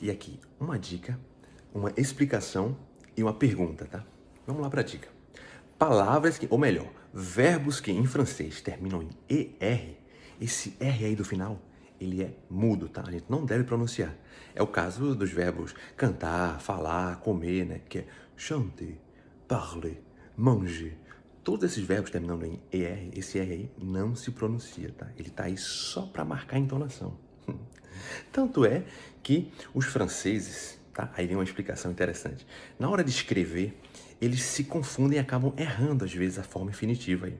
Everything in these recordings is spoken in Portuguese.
E aqui uma dica, uma explicação e uma pergunta, tá? Vamos lá para a dica. Palavras que, ou melhor, verbos que em francês terminam em ER, esse R aí do final, ele é mudo, tá? A gente não deve pronunciar. É o caso dos verbos cantar, falar, comer, né? Que é chanter, parler, manger. Todos esses verbos terminando em ER, esse R aí não se pronuncia, tá? Ele tá aí só para marcar a entonação. Tanto é que os franceses, tá? Aí vem uma explicação interessante. Na hora de escrever, eles se confundem e acabam errando às vezes a forma infinitiva aí.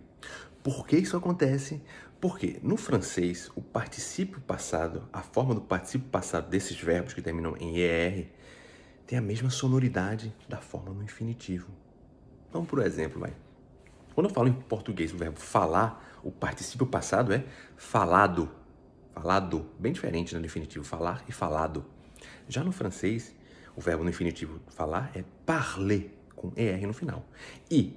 Por que isso acontece? Porque no francês, o particípio passado, a forma do particípio passado desses verbos que terminam em er, tem a mesma sonoridade da forma no infinitivo. Vamos por exemplo, vai. Quando eu falo em português o verbo falar, o particípio passado é falado falado, bem diferente no né, infinitivo falar e falado. Já no francês, o verbo no infinitivo falar é parler, com ER no final. E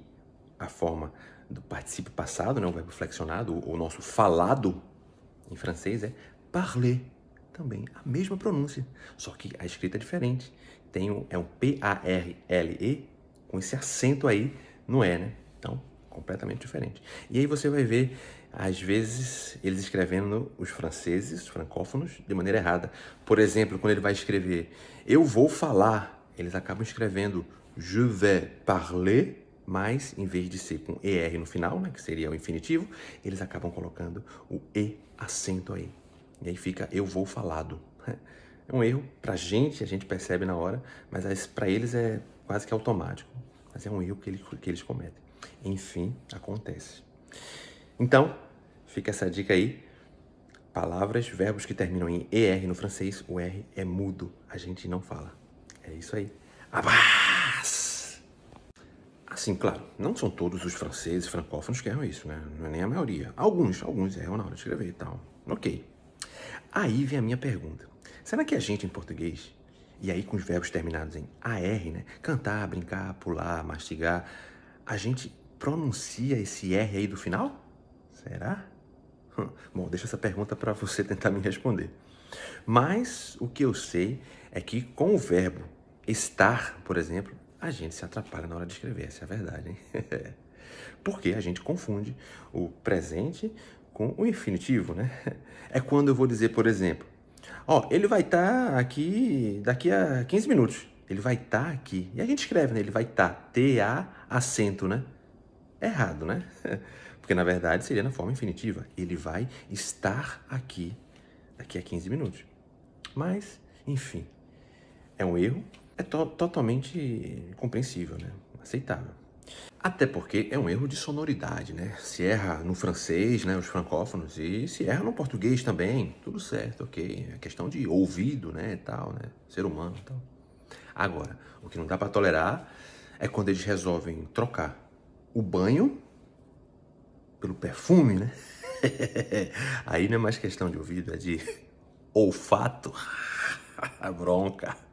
a forma do participio passado, né, o verbo flexionado, o, o nosso falado em francês é parler, também a mesma pronúncia, só que a escrita é diferente. Tem um, é um P-A-R-L-E com esse acento aí no E, né? Então, completamente diferente. E aí você vai ver às vezes eles escrevendo os franceses, os francófonos, de maneira errada. Por exemplo, quando ele vai escrever eu vou falar, eles acabam escrevendo je vais parler, mas em vez de ser com ER no final, né, que seria o infinitivo, eles acabam colocando o E acento aí. E aí fica eu vou falado. É um erro pra gente, a gente percebe na hora, mas para eles é quase que automático. Mas é um erro que eles, que eles cometem. Enfim, acontece. Então, fica essa dica aí. Palavras, verbos que terminam em ER no francês, o R é mudo, a gente não fala. É isso aí. Abas! Assim, claro, não são todos os franceses francófonos que erram isso, né? Não é nem a maioria. Alguns, alguns erram na hora de escrever e tal. Ok. Aí vem a minha pergunta. Será que a gente em português, e aí com os verbos terminados em AR, né? Cantar, brincar, pular, mastigar, a gente pronuncia esse R aí do final? Será? Hum, bom, deixa essa pergunta para você tentar me responder. Mas o que eu sei é que com o verbo estar, por exemplo, a gente se atrapalha na hora de escrever, essa é a verdade, hein? Porque a gente confunde o presente com o infinitivo, né? É quando eu vou dizer, por exemplo, ó, ele vai estar tá aqui daqui a 15 minutos. Ele vai estar tá aqui. E a gente escreve, né? Ele vai estar, tá, T-A, acento, né? errado, né? Porque na verdade seria na forma infinitiva. Ele vai estar aqui daqui a 15 minutos. Mas, enfim, é um erro, é to totalmente compreensível, né? Aceitável. Até porque é um erro de sonoridade, né? Se erra no francês, né? Os francófonos, e se erra no português também, tudo certo, ok? É questão de ouvido, né? Tal, né? Ser humano tal. Então. Agora, o que não dá para tolerar é quando eles resolvem trocar o banho pelo perfume, né? Aí não é mais questão de ouvido, é de olfato. a bronca.